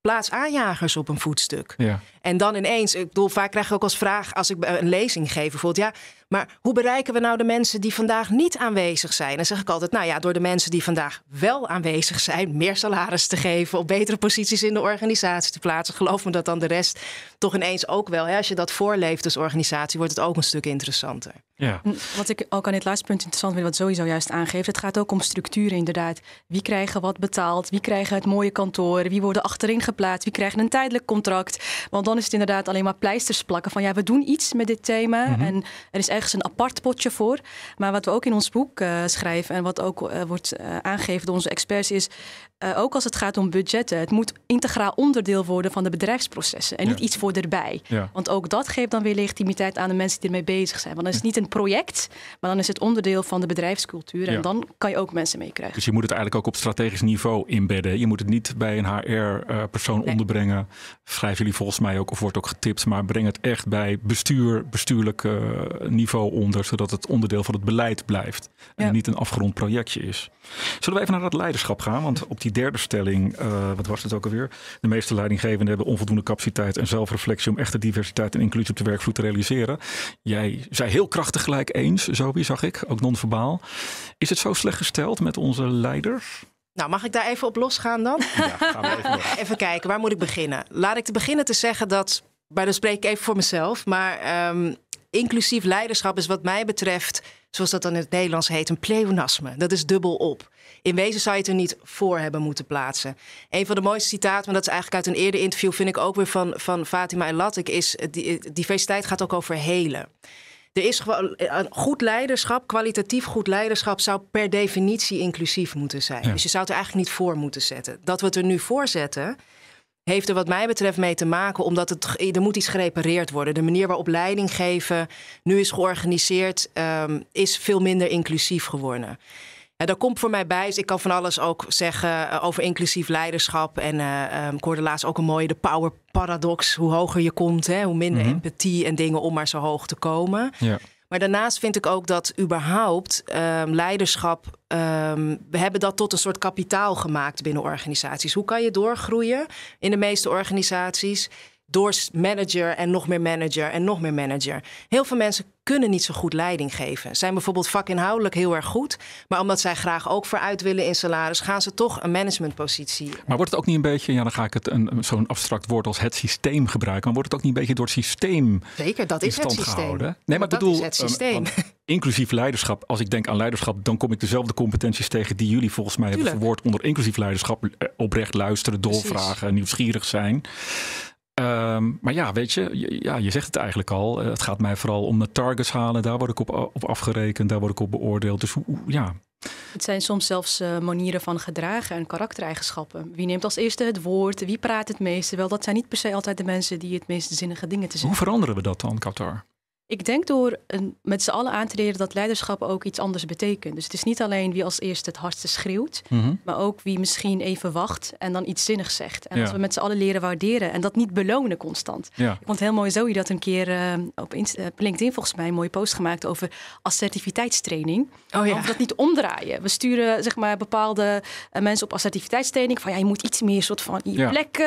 plaats aanjagers op een voetstuk. Ja. En dan ineens, ik bedoel, vaak krijg ik ook als vraag als ik een lezing geef, bijvoorbeeld, ja, maar hoe bereiken we nou de mensen die vandaag niet aanwezig zijn? Dan zeg ik altijd, nou ja, door de mensen die vandaag wel aanwezig zijn, meer salaris te geven, op betere posities in de organisatie te plaatsen. Geloof me dat dan de rest toch ineens ook wel. Hè? Als je dat voorleeft als organisatie, wordt het ook een stuk interessanter. Ja. Wat ik ook aan dit laatste punt interessant vind, wat sowieso juist aangeeft, het gaat ook om structuren inderdaad. Wie krijgen wat betaald? Wie krijgen het mooie kantoor? Wie worden achterin geplaatst? Wie krijgen een tijdelijk contract? Want dan is het inderdaad alleen maar pleisters plakken van ja, we doen iets met dit thema mhm. en er is echt ergens een apart potje voor. Maar wat we ook in ons boek eh, schrijven en wat ook eh, wordt eh, aangegeven door onze experts is eh, ook als het gaat om budgetten. Het moet integraal onderdeel worden van de bedrijfsprocessen en niet iets voor erbij. Want ook dat geeft dan weer legitimiteit aan de mensen die ermee bezig zijn. Want dan is het niet een project, maar dan is het onderdeel van de bedrijfscultuur en dan kan je ook mensen meekrijgen. Dus je moet het eigenlijk ook op strategisch niveau inbedden. Je moet het niet bij een HR-persoon eh, onderbrengen. Schrijven jullie volgens mij ook, of wordt ook getipt, maar breng het echt bij bestuur, bestuurlijk eh, niveau onder, zodat het onderdeel van het beleid blijft en niet een afgerond projectje is. Zullen we even naar dat leiderschap gaan? Want op die derde stelling, eh, wat was het ook alweer? De meeste leidinggevenden hebben onvoldoende capaciteit en zelfreflectie om echte diversiteit en inclusie op de werkvloer te realiseren. Jij zei heel krachtig gelijk eens, wie zag ik, ook non-verbaal. Is het zo slecht gesteld met onze leiders? Nou, mag ik daar even op losgaan dan? Ja, gaan we even, [laughs] even kijken, waar moet ik beginnen? Laat ik te beginnen te zeggen dat, maar dan spreek ik even voor mezelf, maar ehm, inclusief leiderschap is wat mij betreft, zoals dat dan in het Nederlands heet, een pleonasme. Dat is dubbel op in wezen zou je het er niet voor hebben moeten plaatsen. Een van de mooiste citaten, maar dat is eigenlijk uit een eerder interview, vind ik ook weer van, van Fatima Latik is die, diversiteit gaat ook over helen. Er is gewoon eh, goed leiderschap, kwalitatief goed leiderschap, zou per definitie inclusief moeten zijn. Dus je zou het er eigenlijk niet voor moeten zetten. Dat we het er nu voor zetten, heeft er wat mij betreft mee te maken, omdat het, eh, er moet iets gerepareerd worden. De manier waarop leiding geven nu is georganiseerd, ehm, is veel minder inclusief geworden. En daar komt voor mij bij, dus ik kan van alles ook zeggen eh, over inclusief leiderschap. En uh, ik hoorde laatst ook een mooie, de power paradox. Hoe hoger je komt, hè, hoe minder mhm. empathie en dingen om maar zo hoog te komen. Ja. Maar daarnaast vind ik ook dat überhaupt ehm, leiderschap, ehm, we hebben dat tot een soort kapitaal gemaakt binnen organisaties. Hoe kan je doorgroeien in de meeste organisaties door manager en nog meer manager en nog meer manager. Heel veel mensen kunnen niet zo goed leiding geven. Zijn bijvoorbeeld vakinhoudelijk heel erg goed, maar omdat zij graag ook vooruit willen in salaris, gaan ze toch een managementpositie. Maar wordt het ook niet een beetje, ja, dan ga ik het een, zo'n abstract woord als het systeem gebruiken, maar wordt het ook niet een beetje door het systeem. Zeker, dat is het systeem. Gehouden? Nee, maar, het ehm, systeem. Ehm, inclusief leiderschap, als ik denk aan leiderschap, dan kom ik dezelfde competenties tegen die jullie volgens mij hebben verwoord onder inclusief leiderschap. Eh, oprecht luisteren, doorvragen, nieuwsgierig zijn. Ehm, maar ja, weet je, ja, je zegt het eigenlijk al. Eh, het gaat mij vooral om de targets halen. Daar word ik op, op afgerekend, daar word ik op beoordeeld. Dus ja. Het zijn soms zelfs eh, manieren van gedragen en karaktereigenschappen. Wie neemt als eerste het woord? Wie praat het meeste? Wel, dat zijn niet per se altijd de mensen die het meest zinnige dingen te zeggen. Hoe veranderen we dat dan, Qatar? Ik denk door een, met z'n allen aan te leren dat leiderschap ook iets anders betekent. Dus het is niet alleen wie als eerste het hardste schreeuwt, mhm. maar ook wie misschien even wacht en dan iets zinnigs zegt. En ja. dat we met z'n allen leren waarderen en dat niet belonen constant. Ja. Ik vond het heel mooi zo je dat een keer eh, op eh, LinkedIn volgens mij een mooie post gemaakt over assertiviteitstraining. Oh, ja. Of dat niet omdraaien. We sturen zeg maar bepaalde eh, mensen op assertiviteitstraining van ja, je moet iets meer soort van je plek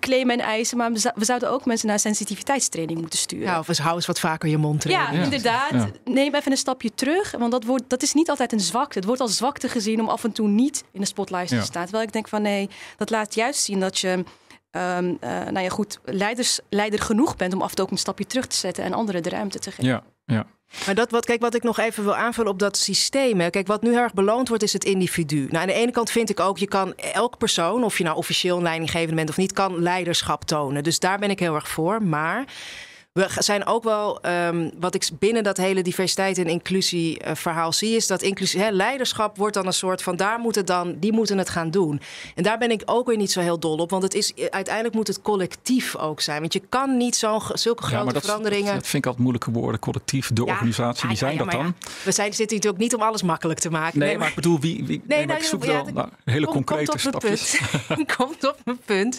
claimen en eisen. Maar we, zouden ook mensen naar sensitiviteitstraining moeten sturen. Ja, of we houden wat vaker je mond Ja, inderdaad. Neem even een stapje terug. Want dat, wordt, dat is niet altijd een zwakte. Het wordt als zwakte gezien om af en toe niet in de spotlight te staan. Terwijl ik denk van nee, dat laat juist zien dat je... Ehm, eh, nou ja, goed, leiders, leider genoeg bent om af en toe ook een stapje terug te zetten en anderen de ruimte te geven. Ja, ja. Maar dat wat, kijk, wat ik nog even wil aanvullen op dat systeem. Hè. Kijk, wat nu heel erg beloond wordt, is het individu. Nou, aan de ene kant vind ik ook, je kan elk persoon, of je nou officieel leidinggevende bent of niet, kan leiderschap tonen. Dus daar ben ik heel erg voor. Maar we zijn ook wel, ehm, wat ik binnen dat hele diversiteit en inclusie verhaal zie, is dat inclusie, hè, leiderschap wordt dan een soort van daar moeten dan, die moeten het gaan doen. En daar ben ik ook weer niet zo heel dol op, want het is, uiteindelijk moet het collectief ook zijn. Want je kan niet zo'n zulke grote ja, maar dat, veranderingen. Dat, vind ik altijd moeilijke woorden, collectief, de organisatie, die zijn dat dan? We zijn, zitten natuurlijk niet om alles makkelijk te maken. Nee, maar, ik bedoel, wie, nee, nou, ik zoek wel naar hele concrete komt stapjes. [laughs] komt op mijn punt.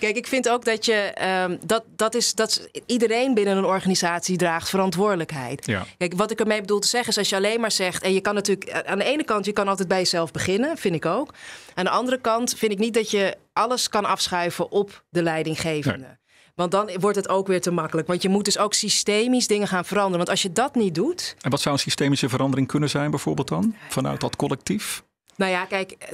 Kijk, ik vind ook dat je, ehm, dat, dat is, dat iedereen binnen een organisatie draagt verantwoordelijkheid. Kijk, wat ik ermee bedoel te zeggen is als je alleen maar zegt. En je kan natuurlijk eh, aan de ene kant, je kan altijd bij jezelf beginnen, vind ik ook. Aan de andere kant vind ik niet dat je alles kan afschuiven op de leidinggevende. Want dan wordt het ook weer te makkelijk. Want je moet dus ook systemisch dingen gaan veranderen. Want als je dat niet doet. En wat zou een systemische verandering kunnen zijn, bijvoorbeeld dan? Vanuit dat collectief? Nou ja, kijk, eh,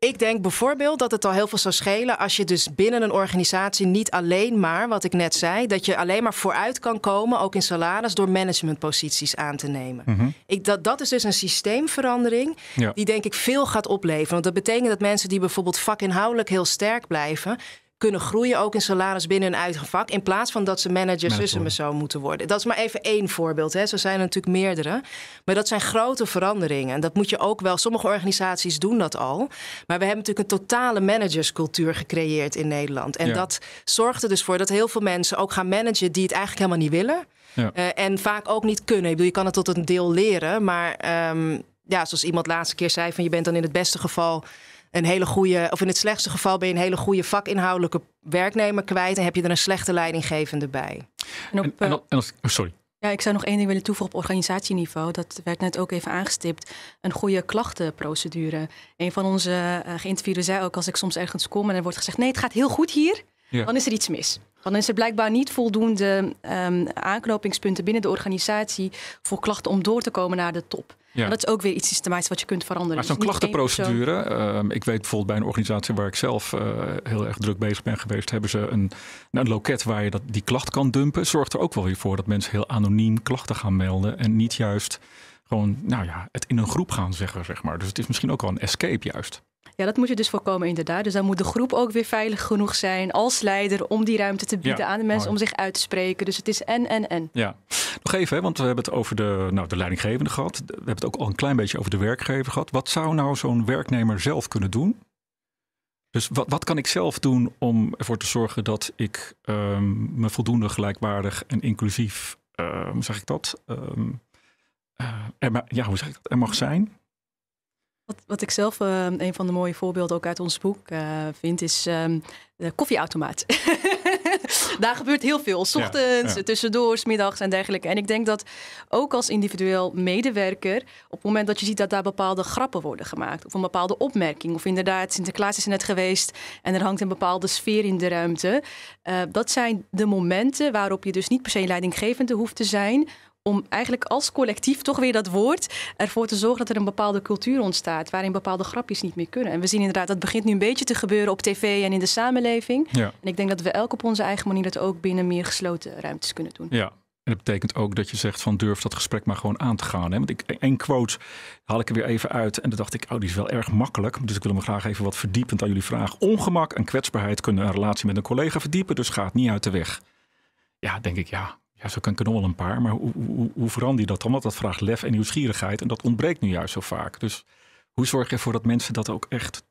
ik denk bijvoorbeeld dat het al heel veel zou schelen als je dus binnen een organisatie niet alleen maar, wat ik net zei, dat je alleen maar vooruit kan komen, ook in salaris, door managementposities aan te nemen. Mhm. ik, dat, dat is dus een systeemverandering die denk ik veel gaat opleveren. Want dat betekent dat mensen die bijvoorbeeld vakinhoudelijk heel sterk blijven, kunnen groeien ook in salaris binnen hun eigen vak. In plaats van dat ze managers tussen me zo moeten worden. Dat is maar even één voorbeeld. Hè. Zo zijn er natuurlijk meerdere. Maar dat zijn grote veranderingen. En dat moet je ook wel. Sommige organisaties doen dat al. Maar we hebben natuurlijk een totale managerscultuur gecreëerd in Nederland. En dat zorgt er dus voor dat heel veel mensen ook gaan managen die het eigenlijk helemaal niet willen. Eh, en vaak ook niet kunnen. Ik bedoel, je kan het tot een deel leren. Maar ehm, ja, zoals iemand laatste keer zei: van je bent dan in het beste geval een hele goede, of in het slechtste geval ben je een hele goede vakinhoudelijke werknemer kwijt en heb je er een slechte leidinggevende bij. En, op, eh, oh, sorry. Ja, ik zou nog één ding willen toevoegen op organisatieniveau. Dat werd net ook even aangestipt. Een goede klachtenprocedure. Een van onze uh, geïnterviewden zei ook: als ik soms ergens kom en er wordt gezegd: nee, het gaat heel goed hier, dan is er iets mis. Dan is er blijkbaar niet voldoende ehm, aanknopingspunten binnen de organisatie voor klachten om door te komen naar de top. En dat is ook weer iets systematisch wat je kunt veranderen. Maar dus zo'n klachtenprocedure, ehm, ik weet bijvoorbeeld bij een organisatie waar ik zelf eh, heel erg druk bezig ben geweest, hebben ze een, een loket waar je dat, die klacht kan dumpen. Zorgt er ook wel weer voor dat mensen heel anoniem klachten gaan melden en niet juist gewoon, nou ja, het in een groep gaan zeggen, zeg maar. Dus het is misschien ook wel een escape juist. Ja, dat moet je dus voorkomen inderdaad. Dus dan moet de groep ook weer veilig genoeg zijn als leider om die ruimte te bieden aan de mensen om zich uit te spreken. Dus het is en, en, en. Ja, nog even, want we hebben het over de, nou, de leidinggevende gehad. We hebben het ook al een klein beetje over de werkgever gehad. Wat zou nou zo'n werknemer zelf kunnen doen? Dus wat, wat kan ik zelf doen om ervoor te zorgen dat ik ehm, me voldoende gelijkwaardig en inclusief, um, zeg ik dat, ehm, eh, ja, hoe zeg ik dat, er mag zijn? Wat, wat ik zelf ehm, een van de mooie voorbeelden ook uit ons boek eh, vind, is ehm, de koffieautomaat. [laughs] Daar gebeurt heel veel. S ochtends, tussendoor, s middags en dergelijke. En ik denk dat ook als individueel medewerker, op het moment dat je ziet dat daar bepaalde grappen worden gemaakt, of een bepaalde opmerking, of inderdaad, Sinterklaas is net geweest en er hangt een bepaalde sfeer in de ruimte. Eh, dat zijn de momenten waarop je dus niet per se leidinggevende hoeft te zijn, om eigenlijk als collectief, toch weer dat woord, ervoor te zorgen dat er een bepaalde cultuur ontstaat waarin bepaalde grapjes niet meer kunnen. En we zien inderdaad, dat begint nu een beetje te gebeuren op tv en in de samenleving. Ja. En ik denk dat we elk op onze eigen manier dat ook binnen meer gesloten ruimtes kunnen doen. Ja, en dat betekent ook dat je zegt van durf dat gesprek maar gewoon aan te gaan. Hè? Want ik, één quote haal ik er weer even uit. En dan dacht ik, oh die is wel erg makkelijk. Dus ik wil hem graag even wat verdiepend aan jullie vragen. Ongemak en kwetsbaarheid kunnen een relatie met een collega verdiepen. Dus gaat niet uit de weg. Ja, denk ik ja. Ja, zo kan ik er nog wel een paar. Maar hoe, hoe, hoe verander je dat dan? Want dat vraagt lef en nieuwsgierigheid. En dat ontbreekt nu juist zo vaak. Dus hoe zorg je ervoor dat mensen dat ook echt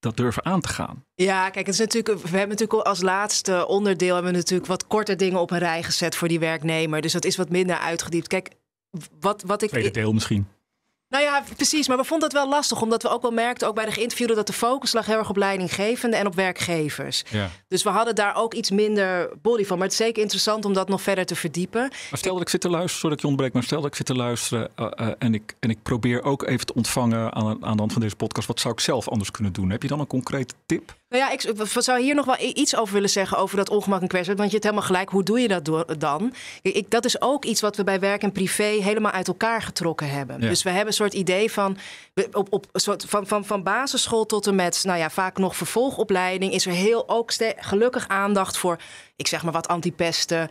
dat durven aan te gaan. Ja, kijk, het is natuurlijk, we hebben natuurlijk als laatste onderdeel hebben we natuurlijk wat korter dingen op een rij gezet voor die werknemer. Dus dat is wat minder uitgediept. Kijk, wat, wat ik. Tweede deel misschien. Nou ja, precies. Maar we vonden dat wel lastig, omdat we ook wel merkten, ook bij de geïnterviewden, dat de focus lag heel erg op leidinggevenden en op werkgevers. Ja. Dus we hadden daar ook iets minder body van. Maar het is zeker interessant om dat nog verder te verdiepen. Maar stel dat ik zit te luisteren, zodat ik je ontbreekt, maar stel dat ik zit te luisteren eh, eh, en, ik, en ik probeer ook even te ontvangen aan, aan de hand van deze podcast, wat zou ik zelf anders kunnen doen? Heb je dan een concrete tip? Nou ja, ik, zou hier nog wel iets over willen zeggen over dat ongemak en kwetsbaarheid. Want je hebt helemaal gelijk, hoe doe je dat dan? Ik, dat is ook iets wat we bij werk en privé helemaal uit elkaar getrokken hebben. Dus we hebben een soort idee van, op, op, soort van, van, van basisschool tot en met, nou ja, vaak nog vervolgopleiding, is er heel ook gelukkig aandacht voor ik zeg maar wat, antipesten,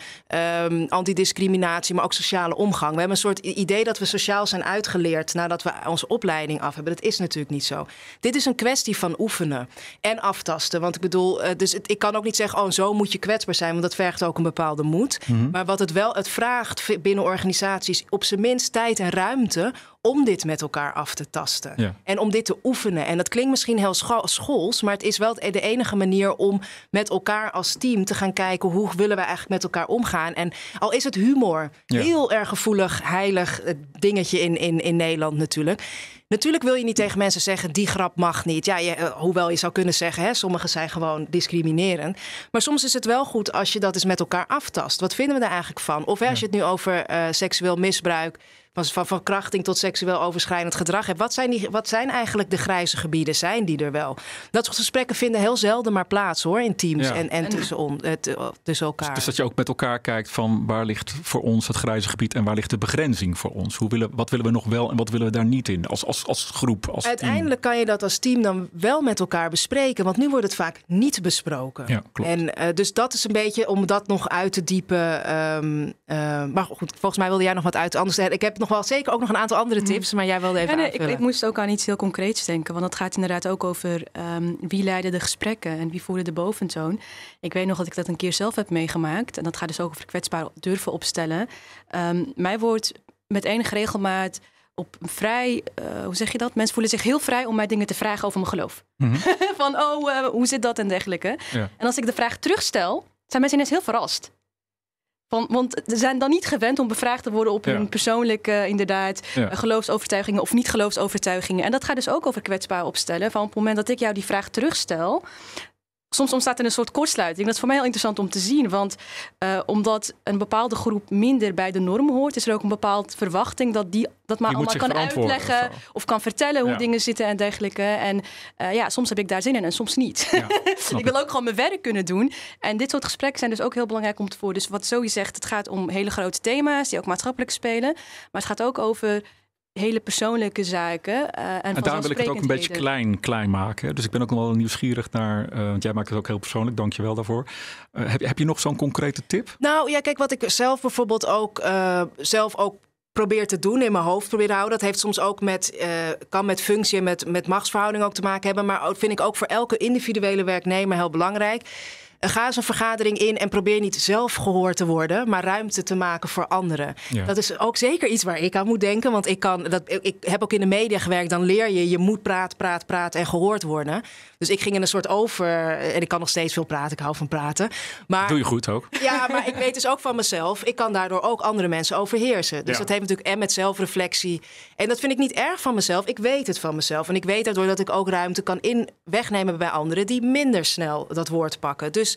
um, antidiscriminatie, maar ook sociale omgang. We hebben een soort idee dat we sociaal zijn uitgeleerd nadat we onze opleiding af hebben. Dat is natuurlijk niet zo. Dit is een kwestie van oefenen en aftasten. Want ik bedoel, eh, dus ik kan ook niet zeggen, oh, zo moet je kwetsbaar zijn, want dat vergt ook een bepaalde moed. Mhm. Maar wat het wel, het vraagt binnen organisaties op zijn minst tijd en ruimte om dit met elkaar af te tasten. En om dit te oefenen. En dat klinkt misschien heel scho schools, maar het is wel de enige manier om met elkaar als team te gaan kijken hoe willen we eigenlijk met elkaar omgaan. En al is het humor, heel erg gevoelig, heilig eh, dingetje in, in, in Nederland natuurlijk. Natuurlijk wil je niet tegen mensen zeggen, die grap mag niet. Ja, je, eh, hoewel je zou kunnen zeggen, hè, sommigen zijn gewoon discriminerend. Maar soms is het wel goed als je dat eens met elkaar aftast. Wat vinden we daar eigenlijk van? Of als je het nu over eh, seksueel misbruik als van verkrachting tot seksueel overschrijdend gedrag hebt. Wat zijn, die, wat zijn eigenlijk de grijze gebieden? Zijn die er wel? Dat soort gesprekken vinden heel zelden maar plaats hoor, in teams en, en, tussen, on, eh, eh, tussen dus- elkaar. Dus, dat je ook met elkaar kijkt van waar ligt voor ons het grijze gebied en waar ligt de begrenzing voor ons? Hoe willen, wat willen we nog wel en wat willen we daar niet in als, als, als groep? Als Uiteindelijk kan je dat als team dan wel met elkaar bespreken, want nu wordt het vaak niet besproken. Ja, klopt. En eh, dus dat is een beetje om dat nog uit te diepen. Ehm, maar goed, volgens mij wilde jij nog wat uit. Anders, ik heb nog nog zeker ook nog een aantal andere mm. tips, maar jij wilde even. nee, ik, ik, moest ook aan iets heel concreets denken, want dat gaat inderdaad ook over ehm, wie leiden de gesprekken en wie voeren de boventoon. Ik weet nog dat ik dat een keer zelf heb meegemaakt en dat gaat dus ook over kwetsbaar durven opstellen. Um, ehm, mij wordt met enige regelmaat op vrij, eh, hoe zeg je dat? Mensen voelen zich heel vrij om mij dingen te vragen over mijn geloof. Mhm. [laughs] van, oh, eh, hoe zit dat en dergelijke. En als ik de vraag terugstel, zijn mensen ineens heel verrast. Van, want ze zijn dan niet gewend om bevraagd te worden op hun persoonlijke eh, inderdaad, eh, geloofsovertuigingen of niet geloofsovertuigingen. En dat gaat dus ook over kwetsbaar opstellen. Van op het moment dat ik jou die vraag terugstel, soms ontstaat er een soort kortsluiting. Dat is voor mij heel interessant om te zien. Want eh, omdat een bepaalde groep minder bij de norm hoort, is er ook een bepaalde verwachting dat die dat maar allemaal kan uitleggen of, kan vertellen hoe dingen zitten en dergelijke. En eh, ja, soms heb ik daar zin in en soms niet. Ja, [laughs] ik wil ook gewoon mijn werk kunnen doen. En dit soort gesprekken zijn dus ook heel belangrijk om te voeren. Dus wat Zoe zegt, het gaat om hele grote thema's die ook maatschappelijk spelen. Maar het gaat ook over hele persoonlijke zaken. Eh, en, en wil ik het ook een beetje klein, klein maken. Dus ik ben ook wel nieuwsgierig naar, eh, want jij maakt het ook heel persoonlijk, dankjewel daarvoor. Uh, heb, heb je nog zo'n concrete tip? Nou ja, kijk, wat ik zelf bijvoorbeeld ook, zelf ook probeer te doen, in mijn hoofd probeer te houden. Dat heeft soms ook met, kan met functie en met, met machtsverhouding ook te maken hebben. Maar vind ik ook voor elke individuele werknemer heel belangrijk ga eens een vergadering in en probeer niet zelf gehoord te worden, maar ruimte te maken voor anderen. Dat is ook zeker iets waar ik aan moet denken, want ik, kan, dat, ik heb ook in de media gewerkt. Dan leer je, je moet praat, praat, praat en gehoord worden. Dus ik ging in een soort over, en ik kan nog steeds veel praten, ik hou van praten. Maar, Doe je goed ook. Ja, maar ik weet dus ook van mezelf, ik kan daardoor ook andere mensen overheersen. Dus dat heeft natuurlijk en met zelfreflectie. En dat vind ik niet erg van mezelf, ik weet het van mezelf. En ik weet daardoor dat ik ook ruimte kan in wegnemen bij anderen die minder snel dat woord pakken. Dus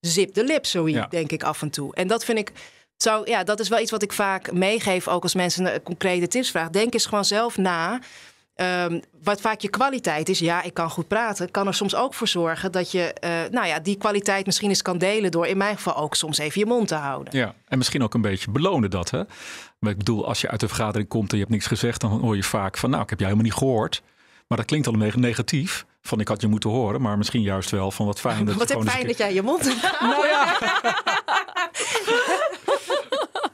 dus zip de lip, zoiets, denk ik af en toe. En dat vind ik. Zo, ja, dat is wel iets wat ik vaak meegeef, ook als mensen concrete tips vragen. Denk eens gewoon zelf na. Ehm, wat vaak je kwaliteit is, ja, ik kan goed praten, kan er soms ook voor zorgen dat je, eh, nou ja, die kwaliteit misschien eens kan delen door in mijn geval ook soms even je mond te houden. Ja, en misschien ook een beetje belonen dat, hè? Maar ik bedoel, als je uit een vergadering komt en je hebt niks gezegd, dan hoor je vaak van, nou, ik heb jou helemaal niet gehoord. Maar dat klinkt al negatief van ik had je moeten horen, maar misschien juist wel van wat fijn [laughs] dat. Wat fijn dat jij je mond. [laughs] nou ja. [laughs]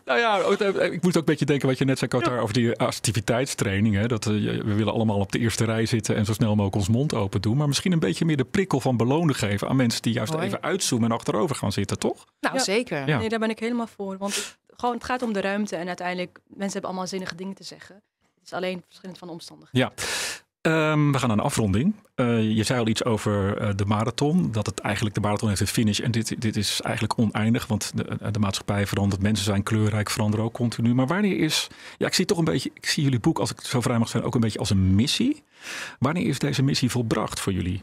Nou ja, eh, eh, ik moet ook een beetje denken wat je net zei, Kotar, over die assertiviteitstraining. Dat, eh, we willen allemaal op de eerste rij zitten en zo snel mogelijk ons mond open doen. Maar misschien een beetje meer de prikkel van belonen geven aan mensen die juist even uitzoomen en achterover gaan zitten, toch? Nou, zeker. Nee, daar ben ik helemaal voor. Want het, gewoon, het gaat om de ruimte en uiteindelijk, mensen hebben allemaal zinnige dingen te zeggen. Het is alleen verschillend van omstandigheden. Ja. Ehm, we gaan naar een afronding. Eh, je zei al iets over eh, de marathon. Dat het eigenlijk de marathon heeft een finish. En dit, dit is eigenlijk oneindig. Want de, eh, de maatschappij verandert. Mensen zijn kleurrijk, veranderen ook continu. Maar wanneer is. Ja, ik zie toch een beetje. Ik zie jullie boek, als ik zo vrij mag zijn, ook een beetje als een missie. Wanneer is deze missie volbracht voor jullie?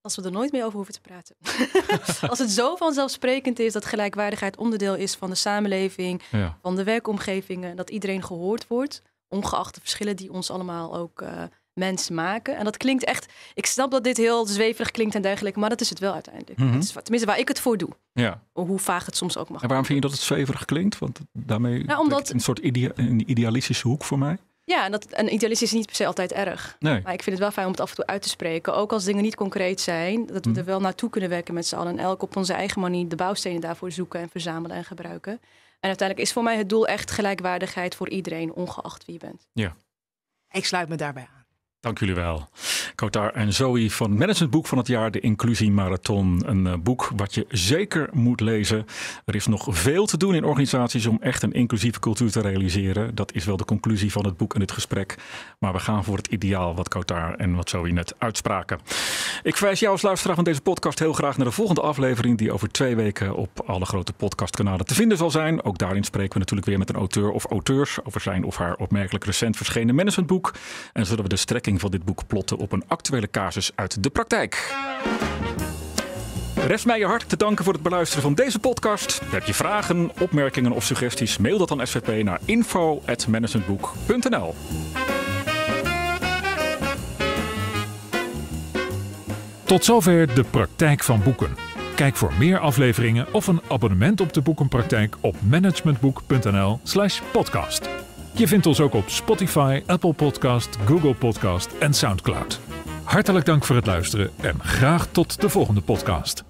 Als we er nooit meer over hoeven te praten. [laughs] als het zo vanzelfsprekend is dat gelijkwaardigheid onderdeel is van de samenleving, van de werkomgevingen, dat iedereen gehoord wordt ongeacht de verschillen die ons allemaal ook eh, mensen maken. En dat klinkt echt, ik snap dat dit heel zweverig klinkt en dergelijke, maar dat is het wel uiteindelijk. Mm is, tenminste, waar ik het voor doe. Ja. Hoe vaag het soms ook mag. En waarom vind je dat het zweverig klinkt? Want daarmee nou, een soort een idealistische hoek voor mij. Ja, en, dat, idealistisch is niet per se altijd erg. Nee. Maar ik vind het wel fijn om het af en toe uit te spreken. Ook als dingen niet concreet zijn, dat we mhm. er wel naartoe kunnen werken met z'n allen. En elk op onze eigen manier de bouwstenen daarvoor zoeken en verzamelen en gebruiken uiteindelijk is voor mij het doel echt gelijkwaardigheid voor iedereen, ongeacht wie je bent. Ja. Ik sluit me daarbij aan. Dank jullie wel. Kotar en Zoe van Managementboek van het jaar, de Inclusie Marathon. Een eh, boek wat je zeker moet lezen. Er is nog veel te doen in organisaties om echt een inclusieve cultuur te realiseren. Dat is wel de conclusie van het boek en het gesprek. Maar we gaan voor het ideaal wat Kotar en wat Zoe net uitspraken. Ik verwijs jou als luisteraar van deze podcast heel graag naar de volgende aflevering, die over twee weken op alle grote podcastkanalen te vinden zal zijn. Ook daarin spreken we natuurlijk weer met een auteur of auteurs over zijn of haar opmerkelijk recent verschenen managementboek. En zullen we de strek van dit boek plotten op een actuele casus uit de praktijk. Rest mij je hart te danken voor het beluisteren van deze podcast. Heb je vragen, opmerkingen of suggesties? Mail dat dan SVP naar info@managementboek.nl. Tot zover de praktijk van boeken. Kijk voor meer afleveringen of een abonnement op de boekenpraktijk op managementboek.nl/podcast. Je vindt ons ook op Spotify, Apple Podcast, Google Podcast en SoundCloud. Hartelijk dank voor het luisteren en graag tot de volgende podcast.